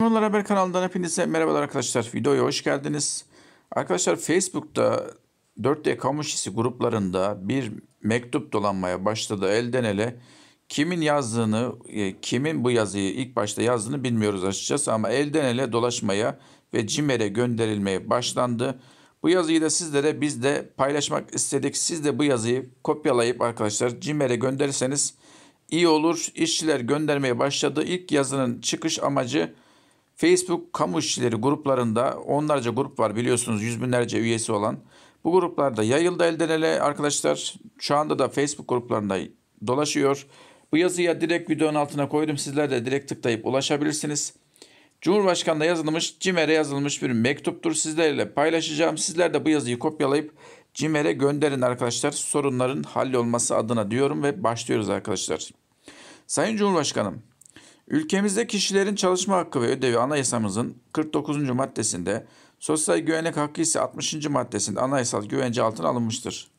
Kanallar Haber kanalından hepinize merhabalar arkadaşlar. Videoya hoş geldiniz. Arkadaşlar Facebook'ta 4D kamu gruplarında bir mektup dolanmaya başladı elden ele. Kimin yazdığını, e, kimin bu yazıyı ilk başta yazdığını bilmiyoruz açıkçası ama elden ele dolaşmaya ve CİMER'e gönderilmeye başlandı. Bu yazıyı da sizlere biz de paylaşmak istedik. Siz de bu yazıyı kopyalayıp arkadaşlar CİMER'e gönderirseniz iyi olur. İşçiler göndermeye başladı. İlk yazının çıkış amacı Facebook kamu işçileri gruplarında onlarca grup var biliyorsunuz yüz binlerce üyesi olan. Bu gruplarda yayıldı elden ele arkadaşlar. Şu anda da Facebook gruplarında dolaşıyor. Bu yazıya direkt videonun altına koydum. Sizler de direkt tıklayıp ulaşabilirsiniz. Cumhurbaşkanı'na yazılmış, CİMER'e yazılmış bir mektuptur. Sizlerle paylaşacağım. Sizler de bu yazıyı kopyalayıp CİMER'e gönderin arkadaşlar. Sorunların hallolması adına diyorum ve başlıyoruz arkadaşlar. Sayın Cumhurbaşkanım, Ülkemizde kişilerin çalışma hakkı ve ödevi anayasamızın 49. maddesinde, sosyal güvenlik hakkı ise 60. maddesinde anayasal güvence altına alınmıştır.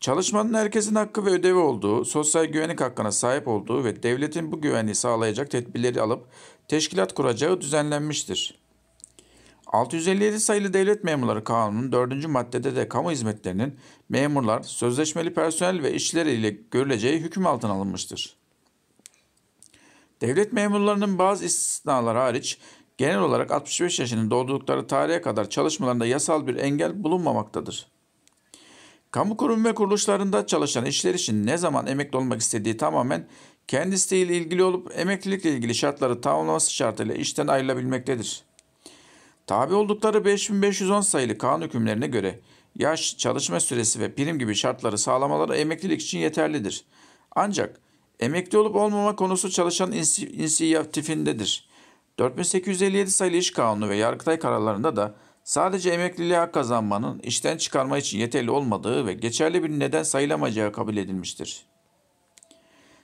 Çalışmanın herkesin hakkı ve ödevi olduğu, sosyal güvenlik hakkına sahip olduğu ve devletin bu güvenliği sağlayacak tedbirleri alıp teşkilat kuracağı düzenlenmiştir. 657 sayılı Devlet Memurları Kanunun 4. maddede de kamu hizmetlerinin memurlar, sözleşmeli personel ve işçiler ile görüleceği hüküm altına alınmıştır. Devlet memurlarının bazı istisnalar hariç genel olarak 65 yaşının doğdukları tarihe kadar çalışmalarında yasal bir engel bulunmamaktadır. Kamu kurum ve kuruluşlarında çalışan işler için ne zaman emekli olmak istediği tamamen kendisiyle ilgili olup emeklilikle ilgili şartları tamamlaması şartıyla işten ayrılabilmektedir. Tabi oldukları 5510 sayılı kanun hükümlerine göre yaş, çalışma süresi ve prim gibi şartları sağlamaları emeklilik için yeterlidir. Ancak Emekli olup olmama konusu çalışan inisiyatifindedir. 4857 sayılı İş Kanunu ve Yargıtay kararlarında da sadece emekliliğe hak kazanmanın işten çıkarma için yeterli olmadığı ve geçerli bir neden sayılamayacağı kabul edilmiştir.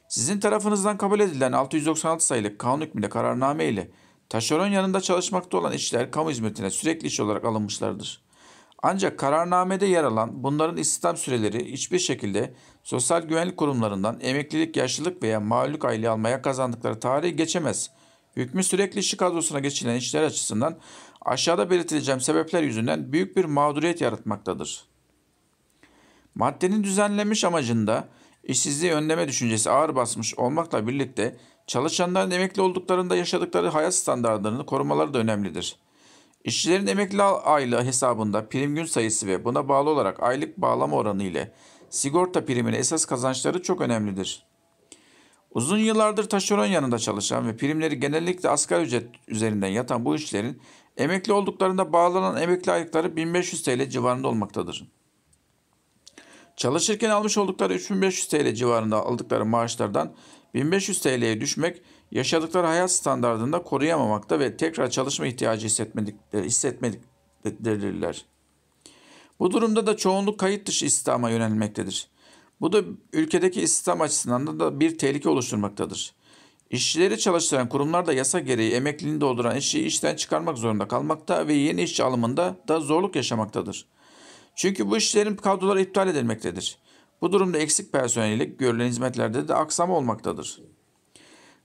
Sizin tarafınızdan kabul edilen 696 sayılı kanun hükmünde kararname ile taşeron yanında çalışmakta olan işçiler kamu hizmetine sürekli iş olarak alınmışlardır. Ancak kararnamede yer alan bunların istihdam süreleri hiçbir şekilde sosyal güvenlik kurumlarından emeklilik, yaşlılık veya mağlulluk aylığı almaya kazandıkları tarihi geçemez. Hükmü sürekli işçi kadrosuna geçilen işler açısından aşağıda belirtileceğim sebepler yüzünden büyük bir mağduriyet yaratmaktadır. Maddenin düzenlenmiş amacında işsizliği önleme düşüncesi ağır basmış olmakla birlikte çalışanların emekli olduklarında yaşadıkları hayat standartlarını korumaları da önemlidir.'' İşçilerin emekli aylığı hesabında prim gün sayısı ve buna bağlı olarak aylık bağlama oranı ile sigorta priminin esas kazançları çok önemlidir. Uzun yıllardır taşeron yanında çalışan ve primleri genellikle asgari ücret üzerinden yatan bu işçilerin emekli olduklarında bağlanan emekli aylıkları 1500 TL civarında olmaktadır. Çalışırken almış oldukları 3500 TL civarında aldıkları maaşlardan 1500 TL'ye düşmek yaşadıkları hayat standartında koruyamamakta ve tekrar çalışma ihtiyacı hissetmedikleri, hissetmediklerirler. Bu durumda da çoğunluk kayıt dışı istihdama yönelmektedir. Bu da ülkedeki istihdam açısından da bir tehlike oluşturmaktadır. İşçileri çalıştıran kurumlar da yasa gereği emekliliğini dolduran işçiyi işten çıkarmak zorunda kalmakta ve yeni işçi alımında da zorluk yaşamaktadır. Çünkü bu işçilerin kadroları iptal edilmektedir. Bu durumda eksik personel ile görülen hizmetlerde de aksam olmaktadır.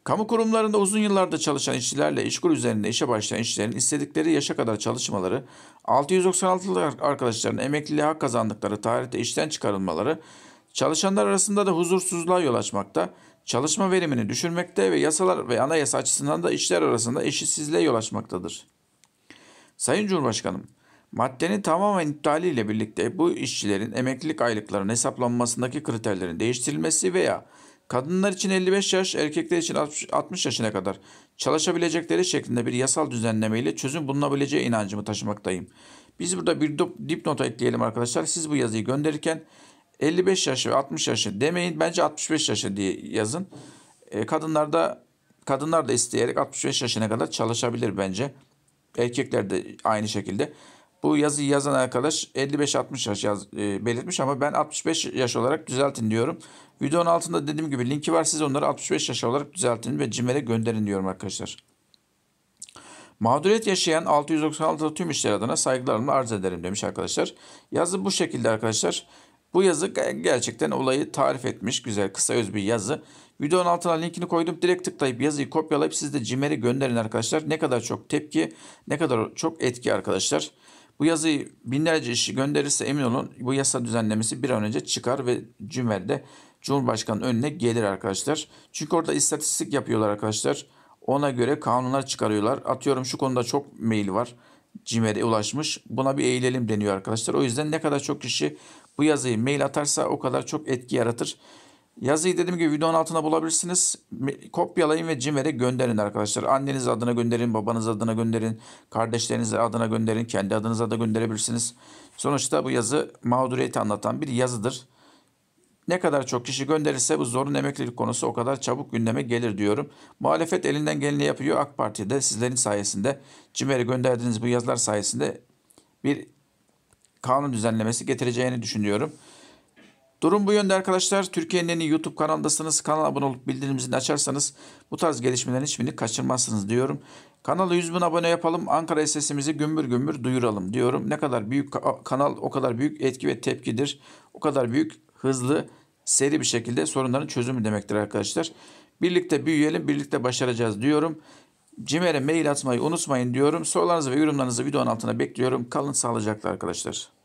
Kamu kurumlarında uzun yıllarda çalışan işçilerle işkur üzerinde işe başlayan işçilerin istedikleri yaşa kadar çalışmaları, 696 arkadaşların emekliliğe hak kazandıkları tarihte işten çıkarılmaları, çalışanlar arasında da huzursuzluğa yol açmakta, çalışma verimini düşürmekte ve yasalar ve anayasa açısından da işler arasında eşitsizliğe yol açmaktadır. Sayın Cumhurbaşkanım, maddenin tamamen iptaliyle birlikte bu işçilerin emeklilik aylıklarının hesaplanmasındaki kriterlerin değiştirilmesi veya Kadınlar için 55 yaş, erkekler için 60 yaşına kadar çalışabilecekleri şeklinde bir yasal düzenleme ile çözüm bulunabileceği inancımı taşımaktayım. Biz burada bir dipnota ekleyelim arkadaşlar. Siz bu yazıyı gönderirken 55 yaşı ve 60 yaşı demeyin. Bence 65 yaşı diye yazın. E, kadınlar da kadınlar da isteyerek 65 yaşına kadar çalışabilir bence. Erkekler de aynı şekilde. Bu yazıyı yazan arkadaş 55-60 yaş yaz, e, belirtmiş ama ben 65 yaş olarak düzeltin diyorum. Videonun altında dediğim gibi linki var. Siz onları 65 yaş olarak düzeltin ve CİMER'e gönderin diyorum arkadaşlar. Mağduriyet yaşayan 696 tüm işler adına saygılarımı arz ederim demiş arkadaşlar. Yazı bu şekilde arkadaşlar. Bu yazı gerçekten olayı tarif etmiş güzel kısa öz bir yazı. Videonun altına linkini koydum. Direkt tıklayıp yazıyı kopyalayıp siz de CİMER'e gönderin arkadaşlar. Ne kadar çok tepki ne kadar çok etki arkadaşlar. Bu yazıyı binlerce işi gönderirse emin olun bu yasa düzenlemesi bir an önce çıkar ve cümlede Cumhurbaşkanı önüne gelir arkadaşlar. Çünkü orada istatistik yapıyorlar arkadaşlar. Ona göre kanunlar çıkarıyorlar. Atıyorum şu konuda çok mail var. CİMER'e ulaşmış. Buna bir eğilelim deniyor arkadaşlar. O yüzden ne kadar çok kişi bu yazıyı mail atarsa o kadar çok etki yaratır. Yazıyı dediğim gibi videonun altına bulabilirsiniz. Kopyalayın ve Cimer'e gönderin arkadaşlar. Anneniz adına gönderin, babanız adına gönderin, kardeşleriniz adına gönderin, kendi adınıza da gönderebilirsiniz. Sonuçta bu yazı mağduriyeti anlatan bir yazıdır. Ne kadar çok kişi gönderirse bu zorun emeklilik konusu o kadar çabuk gündeme gelir diyorum. Muhalefet elinden geleni yapıyor. AK Parti de sizlerin sayesinde cimere gönderdiğiniz bu yazılar sayesinde bir kanun düzenlemesi getireceğini düşünüyorum. Durum bu yönde arkadaşlar. Türkiye'nin en YouTube kanalındasınız. Kanala abone olup bildirim açarsanız bu tarz gelişmelerin hiçbirini kaçırmazsınız diyorum. Kanala 100 bin abone yapalım. Ankara sesimizi gümbür gümbür duyuralım diyorum. Ne kadar büyük kanal o kadar büyük etki ve tepkidir. O kadar büyük hızlı seri bir şekilde sorunların çözümü demektir arkadaşlar. Birlikte büyüyelim, birlikte başaracağız diyorum. Cimer'e mail atmayı unutmayın diyorum. Sorularınızı ve yorumlarınızı videonun altına bekliyorum. Kalın sağlıcakla arkadaşlar.